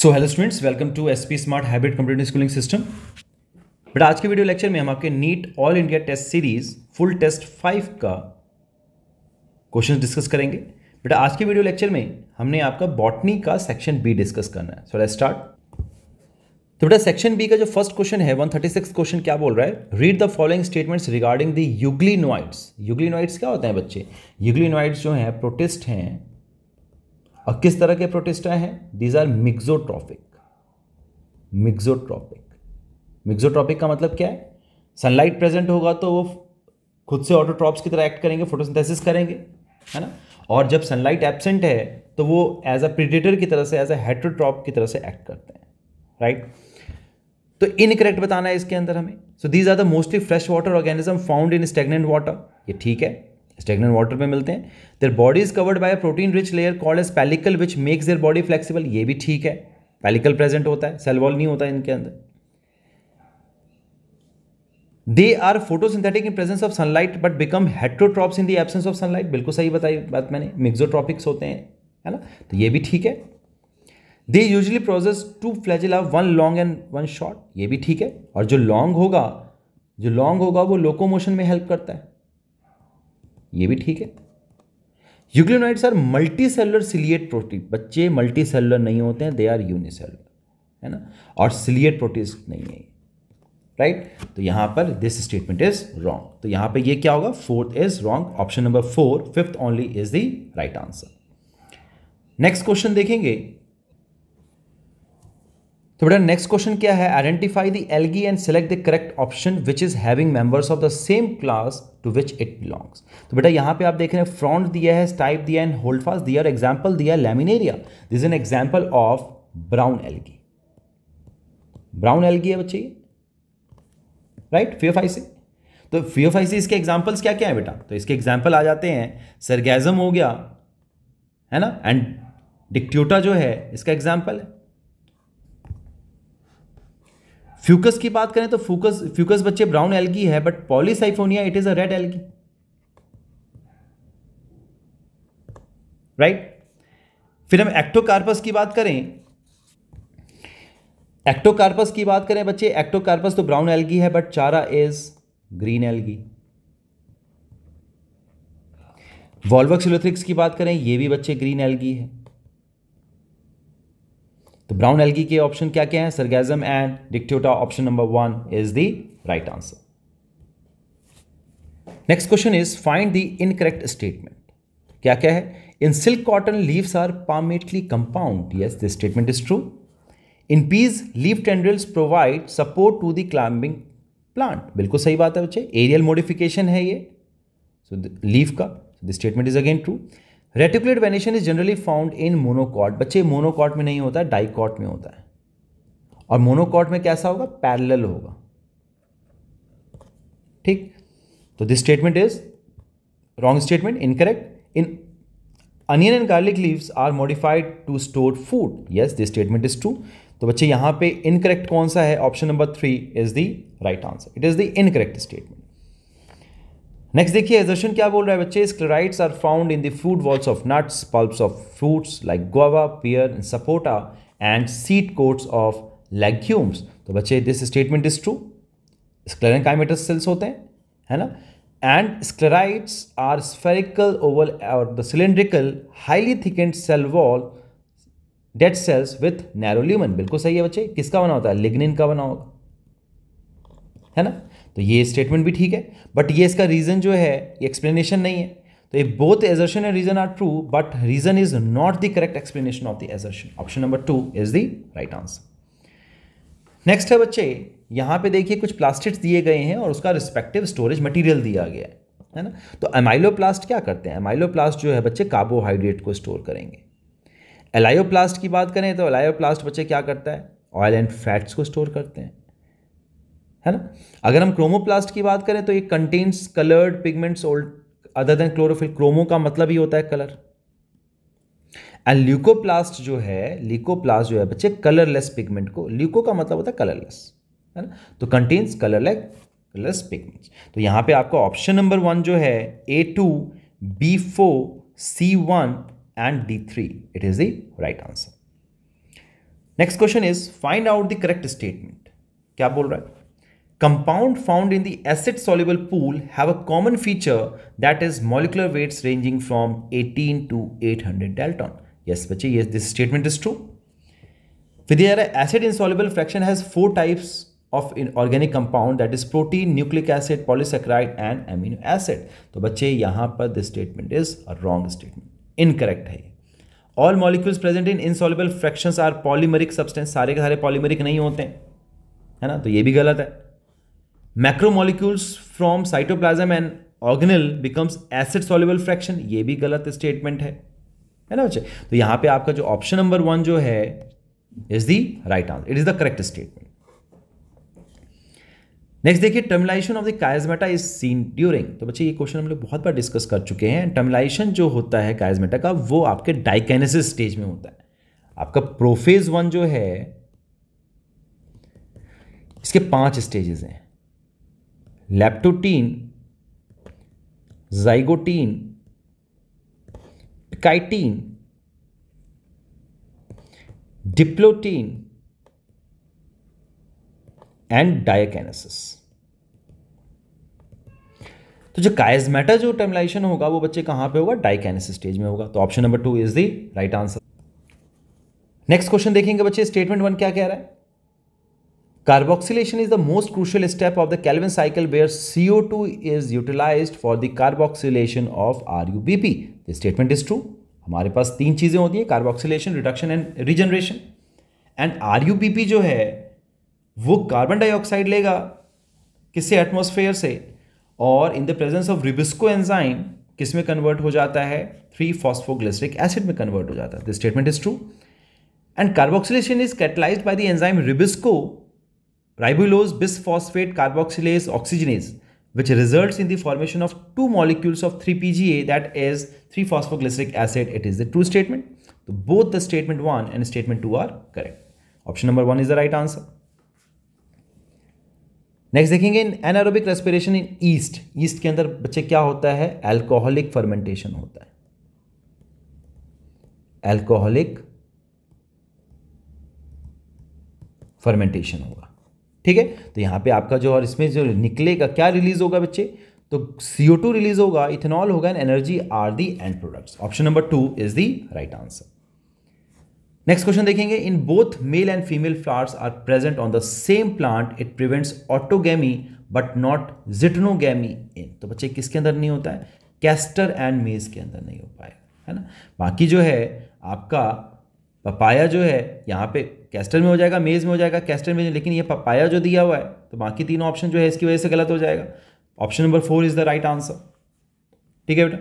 So hello students welcome to S P smart habit computer schooling system but आज के video lecture में हम आपके NEET all India test series full test five का question discuss करेंगे but आज के वीडियो लेक्चर में हमने आपका बॉटनी का सेक्शन बी डिस्कस करना है सो लेट स्टार्ट तो बेटा सेक्शन बी का जो फर्स्ट क्वेश्चन है 136 क्वेश्चन क्या बोल रहा है read the following statements regarding the euglenoids euglenoids क्या होते हैं बच्चे युगलिनोइड्स जो हैं प्रोटिस्ट हैं और किस तरह के प्रोटिस्टा हैं these are mixotrophic mixotrophic mixotrophic का मतलब क्या है सनलाइट प्रेजेंट होगा तो वो खुद से ऑटोट्रॉप्स की तरह एक्ट करेंगे फोटोसिंथेसिस करेंगे है ना और जब सनलाइट एबसेंट है तो वो एज अ प्रिडेटर की तरह से एज अ हेट्रोट्रॉप की तरह से एक्ट करते हैं राइट तो इनकरेक्ट बताना है इसके अंदर हमें so these are the mostly fresh water organism found in stagnant water ये ठीक है स्टेगनेंट वाटर में मिलते हैं their body is covered by protein rich layer call as pellicle which makes their body flexible ये भी ठीक है पैलिकल प्रेजेंट होता है सेल वॉल नहीं होता इनके अंदर they are photosynthetic in presence of sunlight but become heterotrophs in the absence of sunlight बिल्कुल सही बताई बात मैंने मिक्सोट्रॉपिक्स होते हैं है ना तो ये भी ठीक है they usually process two flagella one long and one short ये भी ठीक है और जो लॉन्ग होगा जो लॉन्ग होगा वो लोकोमोशन में हेल्प करता है ये भी ठीक है euglenoids are multicellular ciliate protein बच्चे मल्टी सेलर नहीं होते हैं दे आर यूनिसेलर है ना और सिलियट प्रोटीन नहीं है राइट right? तो यहां पर दिस स्टेटमेंट इज रॉन्ग तो यहां पे ये क्या होगा fourth is wrong option number four fifth only is the right answer next question देखेंगे तो बेटा नेक्स्ट क्वेश्चन क्या है identify the algae and select the correct option which is having members of the same class to which it belongs तो बेटा यहाँ पे आप देख रहे हैं फ्रॉन्ट दिया है स्टाइप दिया एंड होल्ड फास्ट दिया और एग्जाम्पल दिया laminaria this an example of brown algae brown algae है बच्चे राइट फेफाइसी तो फेफाइसी इसके एग्जाम्पल्स क्या क्या है बेटा तो इसके एग्जाम्पल आ जाते हैं सरगैजम हो गया है ना एंड डिक्ट्यूटा जो है इसका एग्जाम्पल है फ्यूकस की बात करें तो फ्यूकस फ्यूकस बच्चे ब्राउन एल्गी है but polysiphonia it is a red algae right फिर हम एक्टोकार्पस की बात करें एक्टोकार्पस की बात करें बच्चे एक्टोकार्पस तो ब्राउन एल्गी है but chara is green algae volvox ulothrix की बात करें ये भी बच्चे ग्रीन एल्गी है तो ब्राउन एल्गी के ऑप्शन क्या क्या हैं sargassum and dictyota option number one is the right answer next question is find the incorrect statement क्या क्या है in silk cotton leaves are palmately compound yes this statement is true in peas leaf tendrils provide support to the climbing plant बिल्कुल सही बात है बच्चे aerial modification है ये सो लीव का the statement is again true reticulate venation is generally found in monocot बच्चे monocot में नहीं होता है डाइकॉट में होता है और मोनोकॉट में कैसा होगा पैरेलल होगा ठीक तो this statement is wrong statement incorrect in onion and garlic leaves are modified to store food yes this statement is true तो बच्चे यहां पे इनकरेक्ट कौन सा है option number three is the right answer it is the incorrect statement next देखिए assertion क्या बोल रहा है बच्चे sclereids are found in the fruit walls of nuts pulps of fruits like guava pear and sapota and seed coats of legumes तो बच्चे this statement is true sclerenchymatous cells होते हैं है ना and sclereids are spherical oval or the cylindrical highly thickened cell wall dead cells with narrow lumen बिल्कुल सही है बच्चे किसका बना होता है लिग्निन का बना होगा है ना तो ये स्टेटमेंट भी ठीक है बट ये इसका रीज़न जो है ये एक्सप्लेनेशन नहीं है तो ये both assertion and reason are true but reason is not the correct explanation of the assertion option number two is the right answer next है बच्चे यहाँ पे देखिए कुछ प्लास्टिक्स दिए गए हैं और उसका रिस्पेक्टिव स्टोरेज मटेरियल दिया गया है है ना तो एमाइलोप्लास्ट क्या करते हैं एमाइलोप्लास्ट जो है बच्चे कार्बोहाइड्रेट को स्टोर करेंगे एलायोप्लास्ट की बात करें तो एलायोप्लास्ट बच्चे क्या करता है ऑयल एंड फैट्स को स्टोर करते हैं है ना अगर हम क्रोमोप्लास्ट की बात करें तो ये contains coloured pigments old other than chlorophyll chromo का मतलब ही होता है कलर एंड ल्यूकोप्लास्ट जो है ल्यूकोप्लास्ट जो है बच्चे कलरलेस पिगमेंट को ल्यूको का मतलब होता है कलरलेस है ना तो कंटेन्स कलरलेस पिगमेंट्स तो यहां पे आपका ऑप्शन नंबर वन जो है A two B four C one and D three it is the right answer next question is find out the correct statement क्या बोल रहा है Compound found in the acid soluble pool have a common feature that is molecular weights ranging from 18 to 800 Dalton. Yes, bache, yes, this statement is true. Vidya, acid insoluble fraction has four types of organic compound that is protein, nucleic acid, polysaccharide and amino acid. तो बच्चे यहाँ पर this statement is a wrong statement. Incorrect है All molecules present in insoluble fractions are polymeric substance. सारे के सारे polymeric नहीं होते हैं है ना तो ये भी गलत है macromolecules from cytoplasm and organelle becomes acid soluble fraction ये भी गलत स्टेटमेंट है है ना बच्चे तो यहां पे आपका जो ऑप्शन नंबर वन जो है is the right answer it is the correct statement next देखिए terminalisation of the chiasmata is seen during तो बच्चे ये क्वेश्चन हम लोग बहुत बार डिस्कस कर चुके हैं टर्मिलाइजेशन जो होता है कायजमेटा का वो आपके डाइकेनेसिस स्टेज में होता है आपका प्रोफेज वन जो है इसके पांच स्टेजेस हैं लैप्टोटीन जाइगोटीन काइटीन डिप्लोटीन एंड डायकेनेसिस तो जो काइजमेटा जो टर्मिलाइजेशन होगा वो बच्चे कहां पे होगा डायकेनेसिस स्टेज में होगा तो option number two is the right answer next question देखेंगे बच्चे स्टेटमेंट वन क्या कह रहा है Carboxylation is the most crucial step of the two cycle where CO2 is utilized for the carboxylation of RUBP. The statement is true. हमारे पास तीन चीज़ें होती हैं carboxylation reduction and regeneration and R U P जो है वो carbon dioxide लेगा किससे एटमोसफेयर से और in the presence of rubisco enzyme किस में कन्वर्ट हो जाता है थ्री फॉस्फोग्लिस्टिक एसिड में कन्वर्ट हो जाता है this statement is true and carboxylation is catalysed by the enzyme rubisco Ribulose bisphosphate carboxylase oxygenase which results in the formation of two molecules of 3-PGA, that is 3-phosphoglyceric acid. It is the true statement. So both the statement 1 and statement 2 are correct. Option number 1 is the right answer. Next देखेंगे in anaerobic respiration in yeast yeast के अंदर बच्चे क्या होता है alcoholic fermentation होता है alcoholic fermentation होगा ठीक है तो यहाँ पे आपका जो और इसमें जो निकलेगा क्या रिलीज होगा बच्चे तो सी टू रिलीज होगा इथेनॉल होगा and energy are the end products option number two is the right answer next question देखेंगे in both male and female flowers are present on the same plant it prevents autogamy but not geitonogamy in तो बच्चे किसके अंदर नहीं होता है castor and मेज के अंदर नहीं हो पाए है ना बाकी जो है आपका पपाया जो है यहाँ पे कैस्टर में हो जाएगा मेज में हो जाएगा कैस्टर में लेकिन ये पपाया जो दिया हुआ है तो बाकी तीनों ऑप्शन जो है इसकी वजह से गलत हो जाएगा option number four is the right answer ठीक है बेटा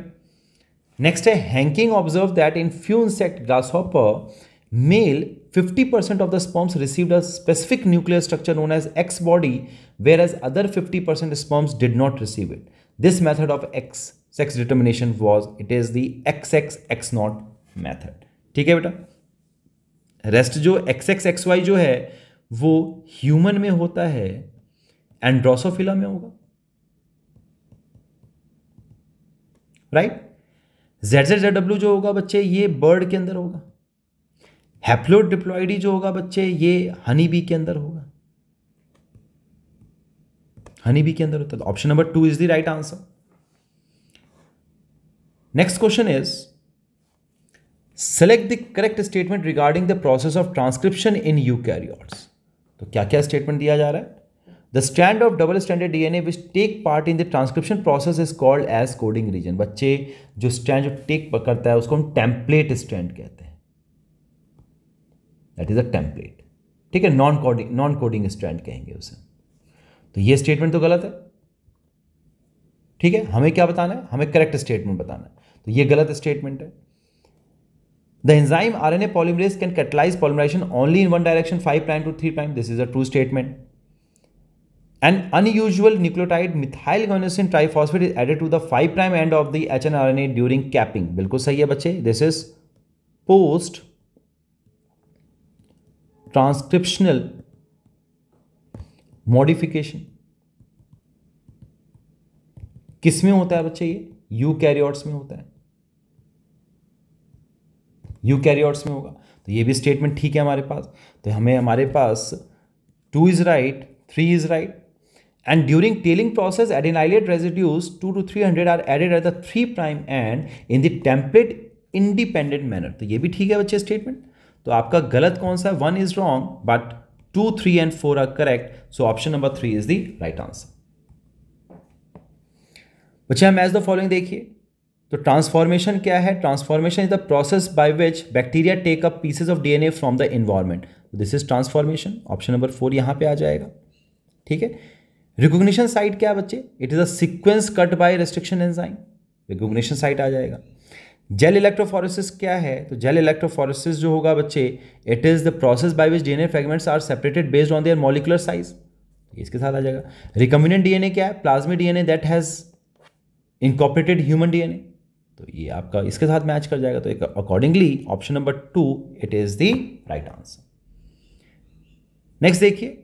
नेक्स्ट है Henking observed that in few insect grasshopper male fifty percent of the sperms receive a specific nuclear structure known as X body whereas other fifty percent sperms did not receive it this method of X sex determination was it is the X X X not method ठीक है बेटा rest जो x X x Y जो है वो human में होता है एंड्रोसोफिला में होगा right Z Z Z W जो होगा बच्चे ये बर्ड के अंदर होगा हैप्लोड डिप्लॉइडी जो होगा बच्चे ये हनी बी के अंदर होगा हनी बी के अंदर होता है option number two is the right answer next question is select the correct statement regarding the process of transcription in eukaryotes तो क्या क्या स्टेटमेंट दिया जा रहा है the strand of double stranded D N A which take part in the transcription process is called as coding region बच्चे जो stand जो टेक करता है उसको हम टेम्पलेट स्टैंड कहते हैं दैट इज अ टेम्पलेट ठीक है non coding non coding strand कहेंगे उसे तो ये स्टेटमेंट तो गलत है ठीक है हमें क्या बताना है हमें करेक्ट स्टेटमेंट बताना है तो ये गलत स्टेटमेंट है The enzyme RNA polymerase can catalyze polymerization only in one direction 5' to 3'. This is a true statement. An unusual nucleotide methyl guanosine triphosphate is added to the 5' end of the hnRNA during capping. बिल्कुल सही है बच्चे this is post transcriptional modification किस में होता है बच्चे ये यूकैरियोट्स में होता है कैरियोट्स में होगा तो ये भी स्टेटमेंट ठीक है हमारे पास तो हमें हमारे पास two is right three is right and during tailing process process residues two to three hundred are added at the three prime end in the template independent manner तो ये भी ठीक है बच्चे स्टेटमेंट तो आपका गलत कौन सा है one is wrong but two three and four are correct so option number three is the right answer बच्चे हम एज द फॉलोइंग देखिए तो ट्रांसफॉर्मेशन क्या है transformation is the process by which bacteria take up pieces of DNA from the environment this is transformation option number four यहाँ पे आ जाएगा ठीक है रिकोगnition साइट क्या है बच्चे it is a sequence cut by restriction enzyme recognition site आ जाएगा जेल इलेक्ट्रोफोरेसिस क्या है तो जेल इलेक्ट्रोफोरेसिस जो होगा बच्चे it is the process by which DNA fragments are separated based on their molecular size इसके साथ आ जाएगा रिकम्बिनेंट डीएनए क्या है plasma DNA that has incorporated human DNA तो ये आपका इसके साथ मैच कर जाएगा तो एक accordingly option number two it is the right answer next देखिए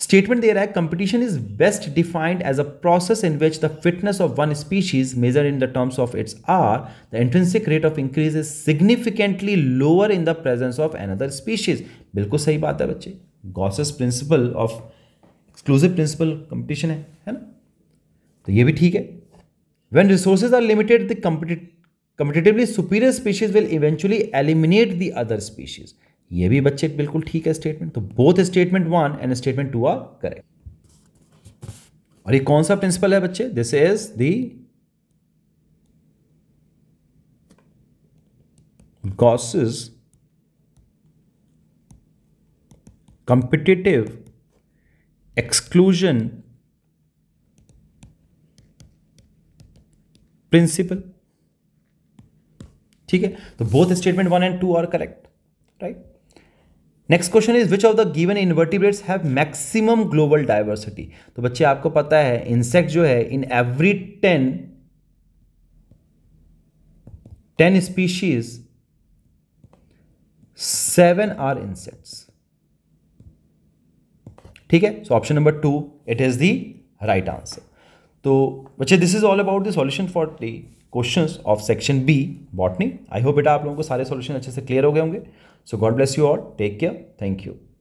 स्टेटमेंट दे रहा है competition is best defined as a process in which the fitness of one species measure in the terms of its or the intrinsic rate of increase is significantly lower in the presence of another species बिल्कुल सही बात है बच्चे Gause's principle of exclusive principle competition है है ना तो ये भी ठीक है When resources are limited, the competitively superior species will eventually eliminate the other species. ये भी बच्चे बिल्कुल ठीक है statement. तो both statement one and statement two are correct और ये कौन सा प्रिंसिपल है बच्चे this is Gause's competitive exclusion principle ठीक है तो both statement one and two are correct right next question is which of the given invertebrates have maximum global diversity तो बच्चे आपको पता है इंसेक्ट जो है in every ten ten species seven are insects ठीक है so option number two it is the right answer तो बच्चे this is all about the solution for the question of section B botany I hope बेटा आप लोगों को सारे solution अच्छे से क्लियर हो गए होंगे so God bless you all take care thank you